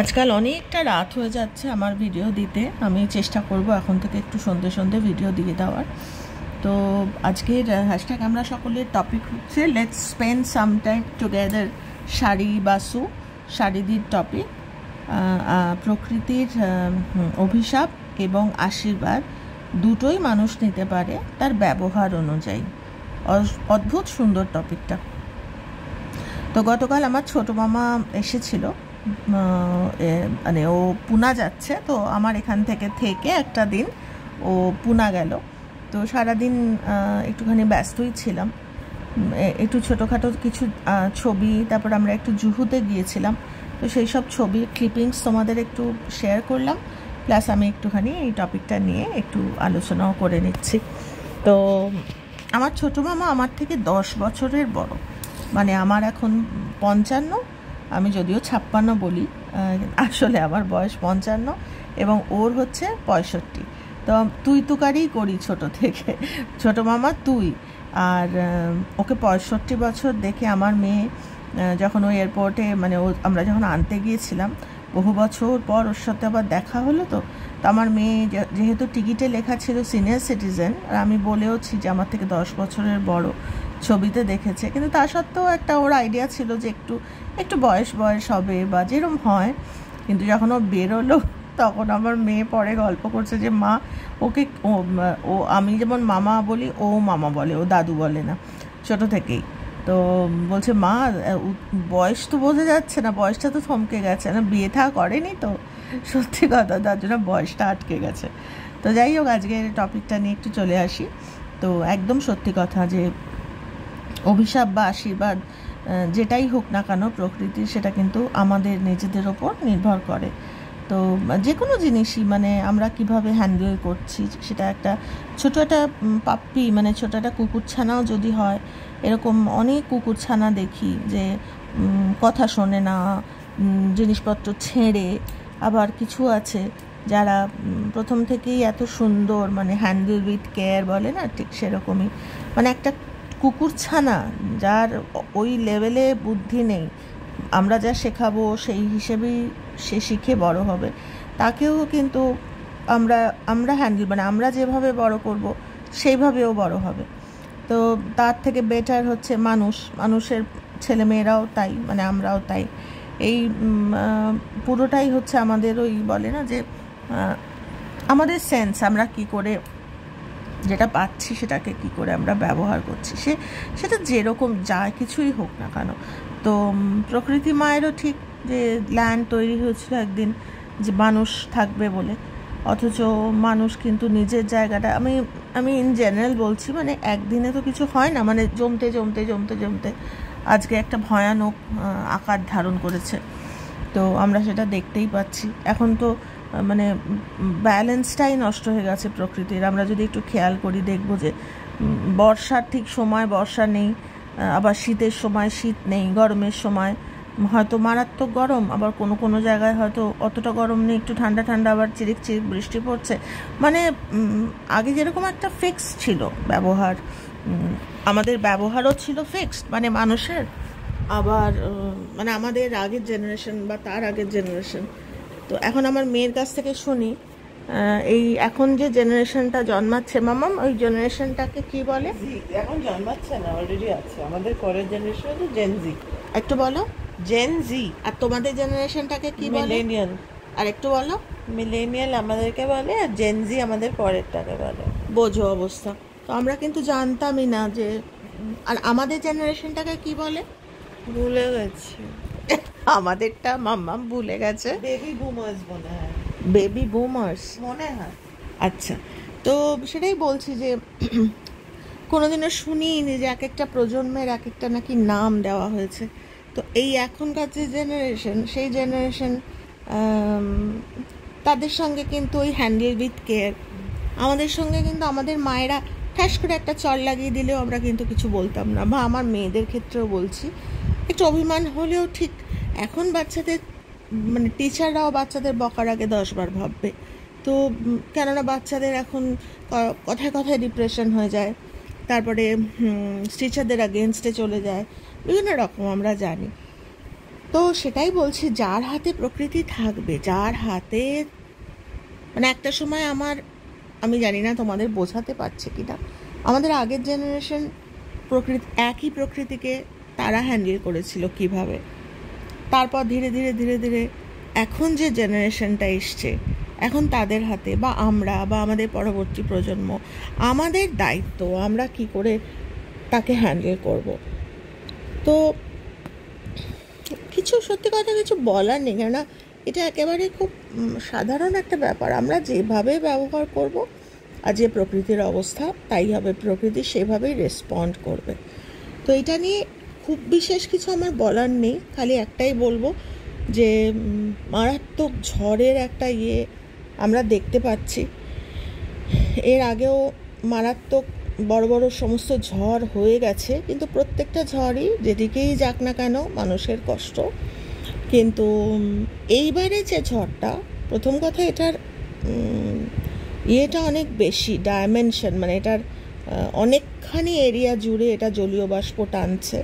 আজকাল অনেকটা রাত হয়ে যাচ্ছে আমার ভিডিও দিতে আমি চেষ্টা করব এখন থেকে একটু সন্ধে সন্ধে ভিডিও দিয়ে দেওয়ার তো আজকের হ্যাশট্যাগ আমরা সকলের টপিক হচ্ছে let's spend some time together শাড়ি বাসু শাড়িদির টপিক প্রকৃতির অভিশাপ এবং আশীর্বাদ দুটোই মানুষ নিতে পারে তার ব্যবহার অনুযায়ী অদ্ভুত সুন্দর টপিকটা তো গতকাল আমার ছোট মামা এসেছিল মানে ও পুনা যাচ্ছে তো আমার এখান থেকে থেকে একটা দিন ও পুনা গেল তো সারাদিন একটুখানি ব্যস্তই ছিলাম একটু ছোটোখাটো কিছু ছবি তারপর আমরা একটু জুহুতে গিয়েছিলাম তো সেই সব ছবি ক্লিপিংস তোমাদের একটু শেয়ার করলাম প্লাস আমি একটুখানি এই টপিকটা নিয়ে একটু আলোচনাও করে নিচ্ছি তো আমার ছোটো মামা আমার থেকে দশ বছরের বড় মানে আমার এখন পঞ্চান্ন আমি যদিও ছাপ্পান্ন বলি আসলে আমার বয়স পঞ্চান্ন এবং ওর হচ্ছে পঁয়ষট্টি তো তুই তুকারি করি ছোট থেকে ছোট মামা তুই আর ওকে পঁয়ষট্টি বছর দেখে আমার মেয়ে যখন ওই এয়ারপোর্টে মানে ও আমরা যখন আনতে গিয়েছিলাম বহু বছর পর ওর সাথে আবার দেখা হলো তো তো আমার মেয়ে যেহেতু টিকিটে লেখা ছিল সিনিয়র সিটিজেন আর আমি বলেওছি যে আমার থেকে দশ বছরের বড় ছবিতে দেখেছে কিন্তু তা সত্ত্বেও একটা ওর আইডিয়া ছিল যে একটু একটু বয়স বয়স হবে বা যেরম হয় কিন্তু যখন ও বেরোলো তখন আমার মেয়ে পরে গল্প করছে যে মা ওকে ও আমি যেমন মামা বলি ও মামা বলে ও দাদু বলে না ছোট থেকেই তো বলছে মা বয়স তো বোঝা যাচ্ছে না বয়সটা তো থমকে গেছে না বিয়ে থা করেনি তো সত্যি কথা তার জন্য বয়সটা আটকে গেছে তো যাই হোক আজকের টপিকটা নিয়ে একটু চলে আসি তো একদম সত্যি কথা যে অভিশাপ বা আশীর্বাদ যেটাই হোক না কেন প্রকৃতির সেটা কিন্তু আমাদের নিজেদের ওপর নির্ভর করে তো যে কোনো জিনিসই মানে আমরা কিভাবে হ্যান্ডেল করছি সেটা একটা ছোটো একটা পাপ্পি মানে ছোটো একটা কুকুরছানাও যদি হয় এরকম অনেক কুকুরছানা দেখি যে কথা শোনে না জিনিসপত্র ছেঁড়ে আবার কিছু আছে যারা প্রথম থেকেই এত সুন্দর মানে হ্যান্ডেল উইথ কেয়ার বলে না ঠিক সেরকমই মানে একটা কুকুর ছানা যার ওই লেভেলে বুদ্ধি নেই আমরা যা শেখাবো সেই হিসেবেই সে শিখে বড় হবে তাকেও কিন্তু আমরা আমরা হ্যান্ডেল মানে আমরা যেভাবে বড় করব সেইভাবেও বড় হবে তো তার থেকে বেটার হচ্ছে মানুষ মানুষের ছেলেমেয়েরাও তাই মানে আমরাও তাই এই পুরোটাই হচ্ছে আমাদের ওই বলে না যে আমাদের সেন্স আমরা কি করে যেটা পাচ্ছি সেটাকে কি করে আমরা ব্যবহার করছি সে সেটা যেরকম যা কিছুই হোক না কেন তো প্রকৃতি মায়েরও ঠিক যে ল্যান্ড তৈরি হয়েছিল একদিন যে মানুষ থাকবে বলে অথচ মানুষ কিন্তু নিজের জায়গাটা আমি আমি ইন জেনারেল বলছি মানে একদিনে তো কিছু হয় না মানে জমতে জমতে জমতে জমতে আজকে একটা ভয়ানক আকার ধারণ করেছে তো আমরা সেটা দেখতেই পাচ্ছি এখন তো মানে ব্যালেন্সটাই নষ্ট হয়ে গেছে প্রকৃতির আমরা যদি একটু খেয়াল করি দেখব যে বর্ষার ঠিক সময় বর্ষা নেই আবার শীতের সময় শীত নেই গরমের সময় হয়তো মারাত্মক গরম আবার কোনো কোনো জায়গায় হয়তো অতটা গরম নেই একটু ঠান্ডা ঠান্ডা আবার চিরিক চিরিক বৃষ্টি পড়ছে মানে আগে যেরকম একটা ফিক্স ছিল ব্যবহার আমাদের ব্যবহারও ছিল ফিক্সড মানে মানুষের আবার মানে আমাদের আগের জেনারেশন বা তার আগের জেনারেশন তো এখন আমার মেয়ের কাছ থেকে শুনি এই এখন যে জেনারেশনটা জন্মাচ্ছে মামাম ওই জেনারেশনটাকে কি বলে এখন জন্মাচ্ছে না অলরেডি আছে আমাদের পরের জেনারেশন হচ্ছে জেন জি একটু বলো জেন জি আর তোমাদের জেনারেশনটাকে কি বলে মিলেনিয়াল আর একটু বলো মিলেনিয়াল আমাদেরকে বলে আর জেন জি আমাদের পরেরটাকে বলে বোঝো অবস্থা তো আমরা কিন্তু জানতামই না যে আর আমাদের জেনারেশনটাকে কি বলে ভুলে গেছে আমাদেরটা মাম্মাম ভুলে গেছে বেবি বুমার্স মনে হয় বেবি বুমার্স মনে হয় আচ্ছা তো সেটাই বলছি যে কোনোদিনও শুনিনি যে এক একটা প্রজন্মের এক একটা নাকি নাম দেওয়া হয়েছে তো এই এখনকার যে জেনারেশন সেই জেনারেশন তাদের সঙ্গে কিন্তু ওই হ্যান্ডেল উইথ কেয়ার আমাদের সঙ্গে কিন্তু আমাদের মায়েরা ঠ্যাস করে একটা চল লাগিয়ে দিলেও আমরা কিন্তু কিছু বলতাম না বা আমার মেয়েদের ক্ষেত্রেও বলছি একটু অভিমান হলেও ঠিক এখন বাচ্চাদের মানে টিচাররাও বাচ্চাদের বকার আগে দশবার ভাববে তো কেননা বাচ্চাদের এখন কথায় কথায় ডিপ্রেশন হয়ে যায় তারপরে টিচারদের আগেনস্টে চলে যায় বিভিন্ন রকম আমরা জানি তো সেটাই বলছি যার হাতে প্রকৃতি থাকবে যার হাতে মানে একটা সময় আমার আমি জানি না তোমাদের বোঝাতে পারছে কি না আমাদের আগের জেনারেশন প্রকৃতি একই প্রকৃতিকে তারা হ্যান্ডেল করেছিল কিভাবে তারপর ধীরে ধীরে ধীরে ধীরে এখন যে জেনারেশনটা এসছে এখন তাদের হাতে বা আমরা বা আমাদের পরবর্তী প্রজন্ম আমাদের দায়িত্ব আমরা কি করে তাকে হ্যান্ডেল করব তো কিছু সত্যি কথা কিছু বলার নেই কেননা এটা একেবারে খুব সাধারণ একটা ব্যাপার আমরা যেভাবে ব্যবহার করব আর যে প্রকৃতির অবস্থা তাই হবে প্রকৃতি সেভাবেই রেসপন্ড করবে তো এটা নিয়ে খুব বিশেষ কিছু আমার বলার নেই খালি একটাই বলবো যে মারাত্মক ঝড়ের একটা ইয়ে আমরা দেখতে পাচ্ছি এর আগেও মারাত্মক বড় বড় সমস্ত ঝড় হয়ে গেছে কিন্তু প্রত্যেকটা ঝড়ই যেদিকেই যাক না কেন মানুষের কষ্ট কিন্তু এইবারে যে ঝড়টা প্রথম কথা এটার ইয়েটা অনেক বেশি ডায়মেনশন মানে এটার অনেকখানি এরিয়া জুড়ে এটা জলীয় বাষ্প টানছে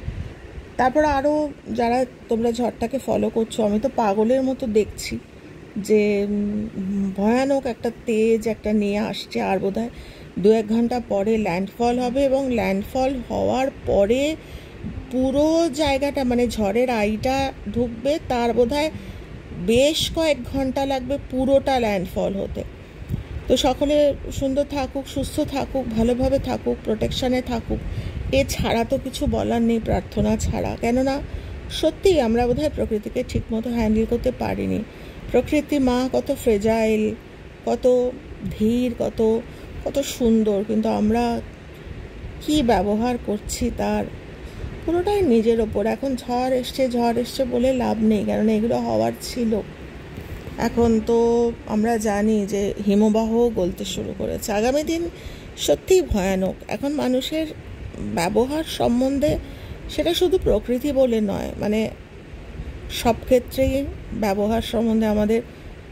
তারপর আরও যারা তোমরা ঝড়টাকে ফলো করছো আমি তো পাগলের মতো দেখছি যে ভয়ানক একটা তেজ একটা নিয়ে আসছে আর বোধ হয় দু এক ঘন্টা পরে ল্যান্ডফল হবে এবং ল্যান্ডফল হওয়ার পরে পুরো জায়গাটা মানে ঝড়ের আইটা ঢুকবে তার বোধহয় বেশ কয়েক ঘন্টা লাগবে পুরোটা ল্যান্ডফল হতে তো সকলে সুন্দর থাকুক সুস্থ থাকুক ভালোভাবে থাকুক প্রোটেকশানে থাকুক এছাড়া তো কিছু বলার নেই প্রার্থনা ছাড়া কেননা সত্যিই আমরা বোধহয় প্রকৃতিকে ঠিকমতো হ্যান্ডেল করতে পারিনি প্রকৃতি মা কত ফ্রেজাইল কত ধীর কত কত সুন্দর কিন্তু আমরা কি ব্যবহার করছি তার পুরোটাই নিজের ওপর এখন ঝড় এসছে ঝড় এসছে বলে লাভ নেই কারণ এগুলো হওয়ার ছিল এখন তো আমরা জানি যে হিমবাহ গলতে শুরু করেছে আগামী দিন সত্যিই ভয়ানক এখন মানুষের ব্যবহার সম্বন্ধে সেটা শুধু প্রকৃতি বলে নয় মানে সব ক্ষেত্রেই ব্যবহার সম্বন্ধে আমাদের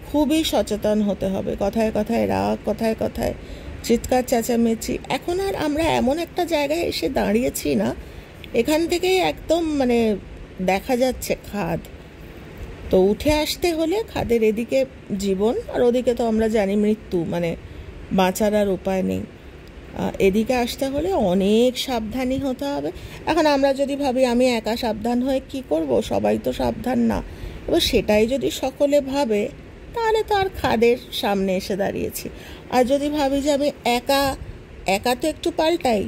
খুবই সচেতন হতে হবে কথায় কথায় রাগ কথায় কথায় চিৎকার চেঁচামেচি এখন আর আমরা এমন একটা জায়গায় এসে দাঁড়িয়েছি না এখান থেকেই একদম মানে দেখা যাচ্ছে খাদ তো উঠে আসতে হলে খাদের এদিকে জীবন আর ওদিকে তো আমরা জানি মৃত্যু মানে বাঁচার আর উপায় নেই এদিকে আসতে হলে অনেক সাবধানই হতে হবে এখন আমরা যদি ভাবি আমি একা সাবধান হয়ে কি করব সবাই তো সাবধান না এবার সেটাই যদি সকলে ভাবে তাহলে তো আর খাদের সামনে এসে দাঁড়িয়েছি আর যদি ভাবি যে আমি একা একা তো একটু পাল্টাই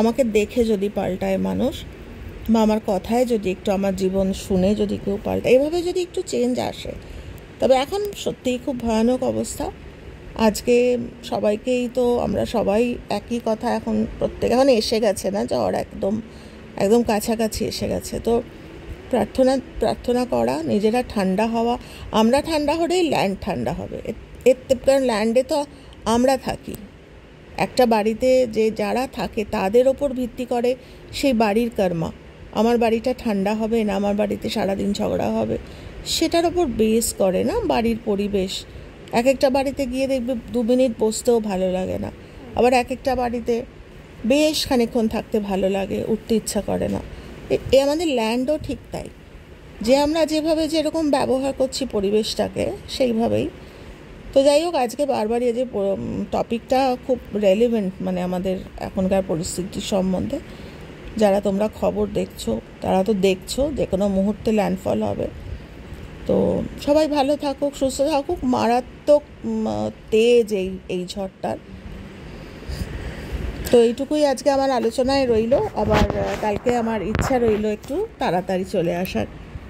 আমাকে দেখে যদি পাল্টায় মানুষ বা আমার কথায় যদি একটু আমার জীবন শুনে যদি কেউ পাল্টায় এভাবে যদি একটু চেঞ্জ আসে তবে এখন সত্যিই খুব ভয়ানক অবস্থা আজকে সবাইকেই তো আমরা সবাই একই কথা এখন প্রত্যেক এখন এসে গেছে না জ্বর একদম একদম কাছাকাছি এসে গেছে তো প্রার্থনা প্রার্থনা করা নিজেরা ঠান্ডা হওয়া আমরা ঠান্ডা হলেই ল্যান্ড ঠান্ডা হবে এর কারণ ল্যান্ডে তো আমরা থাকি একটা বাড়িতে যে যারা থাকে তাদের ওপর ভিত্তি করে সেই বাড়ির কর্মা আমার বাড়িটা ঠান্ডা হবে না আমার বাড়িতে সারাদিন ঝগড়া হবে সেটার ওপর বেস করে না বাড়ির পরিবেশ এক একটা বাড়িতে গিয়ে দেখবে দু মিনিট বসতেও ভালো লাগে না আবার এক একটা বাড়িতে বেশ খানিক্ষণ থাকতে ভালো লাগে উঠতে ইচ্ছা করে না এ আমাদের ল্যান্ডও ঠিক তাই যে আমরা যেভাবে যেরকম ব্যবহার করছি পরিবেশটাকে সেইভাবেই তো যাই হোক আজকে বারবার এই যে টপিকটা খুব রেলিভেন্ট মানে আমাদের এখনকার পরিস্থিতি সম্বন্ধে যারা তোমরা খবর দেখছো তারা তো দেখছো যে কোনো মুহূর্তে ল্যান্ডফল হবে তো সবাই ভালো থাকুক সুস্থ থাকুক মারাত্মক তেজ এই এই ঝড়টার তো এইটুকুই আজকে আমার আলোচনায় রইল আবার কালকে আমার ইচ্ছা রইল একটু তাড়াতাড়ি চলে আসার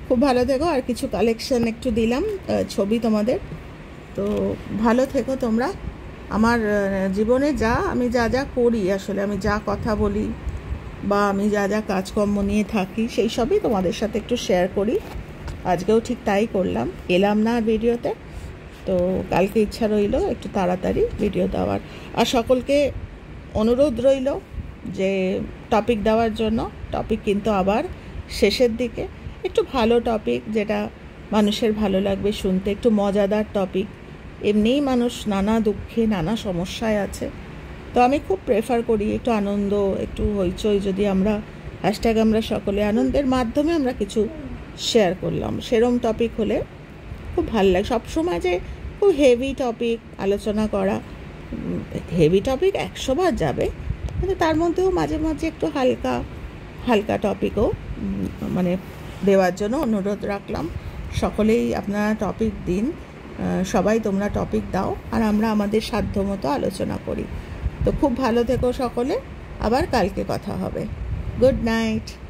খুব ভালো থেকো আর কিছু কালেকশন একটু দিলাম ছবি তোমাদের তো ভালো থেকো তোমরা আমার জীবনে যা আমি যা যা করি আসলে আমি যা কথা বলি বা আমি যা যা কাজকর্ম নিয়ে থাকি সেই সবই তোমাদের সাথে একটু শেয়ার করি আজকেও ঠিক তাই করলাম এলাম না ভিডিওতে তো কালকে ইচ্ছা রইল একটু তাড়াতাড়ি ভিডিও দেওয়ার আর সকলকে অনুরোধ রইল যে টপিক দেওয়ার জন্য টপিক কিন্তু আবার শেষের দিকে একটু ভালো টপিক যেটা মানুষের ভালো লাগবে শুনতে একটু মজাদার টপিক এমনিই মানুষ নানা দুঃখে নানা সমস্যায় আছে তো আমি খুব প্রেফার করি একটু আনন্দ একটু হইচই যদি আমরা হ্যাশট্যাগ আমরা সকলে আনন্দের মাধ্যমে আমরা কিছু শেয়ার করলাম সেরম টপিক হলে খুব ভালো লাগে সবসময় যে খুব হেভি টপিক আলোচনা করা হেভি টপিক একশোবার যাবে কিন্তু তার মধ্যেও মাঝে মাঝে একটু হালকা হালকা টপিকও মানে দেওয়ার জন্য অনুরোধ রাখলাম সকলেই আপনারা টপিক দিন সবাই তোমরা টপিক দাও আর আমরা আমাদের সাধ্য মতো আলোচনা করি তো খুব ভালো থেকো সকলে আবার কালকে কথা হবে গুড নাইট